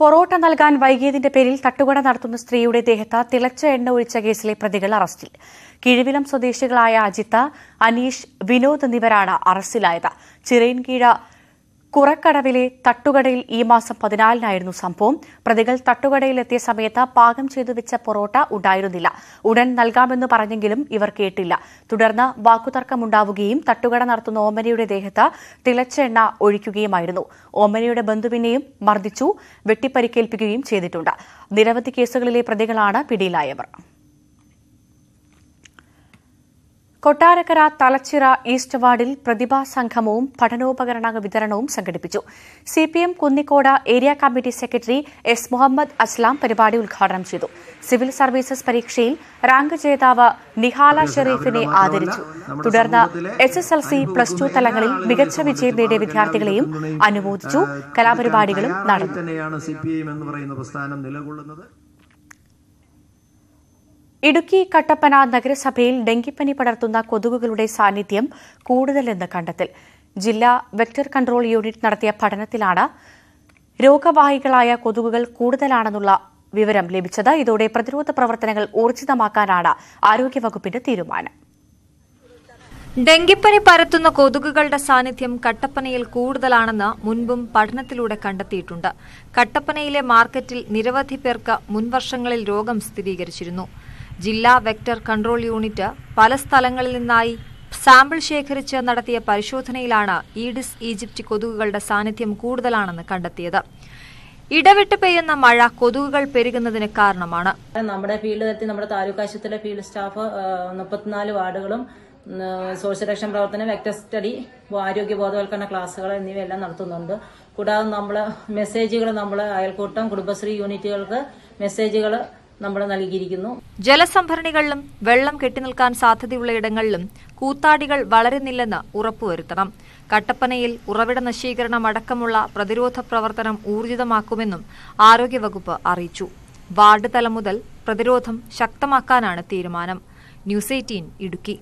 പൊറോട്ട നൽകാൻ വൈകിയതിന്റെ പേരിൽ തട്ടുകട നടത്തുന്ന സ്ത്രീയുടെ ദേഹത്ത് തിളച്ച എണ്ണ ഒഴിച്ച കേസിലെ പ്രതികൾ അറസ്റ്റിൽ കിഴിവിലം സ്വദേശികളായ അജിത്ത അനീഷ് വിനോദ് എന്നിവരാണ് അറസ്റ്റിലായത് ചിറയിൻകീഴ കുറക്കടവിലെ തട്ടുകടയിൽ ഈ മാസം പതിനാലിനായിരുന്നു സംഭവം പ്രതികൾ തട്ടുകടയിലെത്തിയ സമയത്ത് പാകം ചെയ്തു വെച്ച പൊറോട്ട ഉണ്ടായിരുന്നില്ല ഉടൻ നൽകാമെന്ന് പറഞ്ഞെങ്കിലും ഇവർ കേട്ടില്ല തുടർന്ന് വാക്കുതർക്കമുണ്ടാവുകയും തട്ടുകട നടത്തുന്ന ഓമനയുടെ ദേഹത്ത് തിളച്ച എണ്ണ ഒഴിക്കുകയുമായിരുന്നു ഓമനയുടെ ബന്ധുവിനെയും മർദ്ദിച്ചു വെട്ടിപ്പരിക്കേൽപ്പിക്കുകയും ചെയ്തിട്ടുണ്ട് നിരവധി കേസുകളിലെ പ്രതികളാണ് പിടിയിലായവർ കൊട്ടാരക്കര തലച്ചിറ ഈസ്റ്റ് വാർഡിൽ പ്രതിഭാ സംഗമവും പഠനോപകരണ വിതരണവും സംഘടിപ്പിച്ചു C P M Kunnikode area committee secretary S Muhammad Aslam പരിപാടി ഉദ്ഘാടനം ചെയ്തു സിവിൽ സർവീസസ് പരീക്ഷയിൽ റാങ്ക് ജേതാവ് നിഹാല ഷെറീഫിനെ ആദരിച്ചു തുടർന്ന് S S L C plus two തലങ്ങളിൽ മികച്ച വിജയം നേടിയ വിദ്യാർത്ഥികളെയും അനുമോദിച്ചു കലാപരിപാടികളും നടന്നു ഇടുക്കി കട്ടപ്പന നഗരസഭയിൽ ഡെങ്കിപ്പനി പടർത്തുന്ന കൊതുകുകളുടെ സാന്നിധ്യം കൂടുതലെന്ന് കണ്ടെത്തൽ ജില്ലാ വെക്ടർ കൺട്രോൾ യൂണിറ്റ് നടത്തിയ പഠനത്തിലാണ് രോഗവാഹികളായ കൊതുകുകൾ കൂടുതലാണെന്നുള്ള വിവരം ലഭിച്ചത് ഇതോടെ പ്രതിരോധ പ്രവർത്തനങ്ങൾ ഊർജിതമാക്കാനാണ് ആരോഗ്യവകുപ്പിന്റെ തീരുമാനം ഡെങ്കിപ്പനി പരത്തുന്ന കൊതുകുകളുടെ സാന്നിധ്യം കട്ടപ്പനയിൽ കൂടുതലാണെന്ന് മുൻപും പഠനത്തിലൂടെ കണ്ടെത്തിയിട്ടുണ്ട് കട്ടപ്പനയിലെ മാർക്കറ്റിൽ നിരവധി പേർക്ക് മുൻവർഷങ്ങളിൽ രോഗം സ്ഥിരീകരിച്ചിരുന്നു ജില്ലാ വെക്ടർ കൺട്രോൾ യൂണിറ്റ് പല സ്ഥലങ്ങളിൽ നിന്നായി സാമ്പിൾ ശേഖരിച്ച് നടത്തിയ പരിശോധനയിലാണ് ഈഡിസ് ഈജിപ്റ്റ് കൊതുകുകളുടെ സാന്നിധ്യം കൂടുതലാണെന്ന് കണ്ടെത്തിയത് ഇടവിട്ട് പെയ്യുന്ന മഴ കൊതുകുകൾ പെരുകുന്നതിന് കാരണമാണ് നമ്മുടെ ഫീൽഡ് തരത്തിൽ നമ്മുടെ താലൂക്ക് ആശുപത്രിയിലെ ഫീൽഡ് സ്റ്റാഫ് മുപ്പത്തിനാല് വാർഡുകളും സോഷ്യൽ രക്ഷ പ്രവർത്തനം വെക്ടർ സ്റ്റഡി ആരോഗ്യ ബോധവൽക്കരണ ക്ലാസ്സുകൾ എന്നിവയെല്ലാം നടത്തുന്നുണ്ട് കൂടാതെ നമ്മൾ മെസ്സേജുകൾ നമ്മൾ അയൽക്കൂട്ടം കുടുംബശ്രീ യൂണിറ്റുകൾക്ക് മെസ്സേജുകൾ നമ്മൾ നൽകിയിരിക്കുന്നു ജലസംഭരണികളിലും വെള്ളം കെട്ടിനിൽക്കാൻ ഇടങ്ങളിലും കൂത്താടികൾ വളരുന്നില്ലെന്ന് ഉറപ്പുവരുത്തണം കട്ടപ്പനയിൽ ഉറവിട നശീകരണം അടക്കമുള്ള പ്രതിരോധ പ്രവർത്തനം ഊർജിതമാക്കുമെന്നും ആരോഗ്യവകുപ്പ് അറിയിച്ചു വാർഡ് തലം മുതൽ പ്രതിരോധം ശക്തമാക്കാനാണ് തീരുമാനം ന്യൂസ് എയ്റ്റീൻ ഇടുക്കി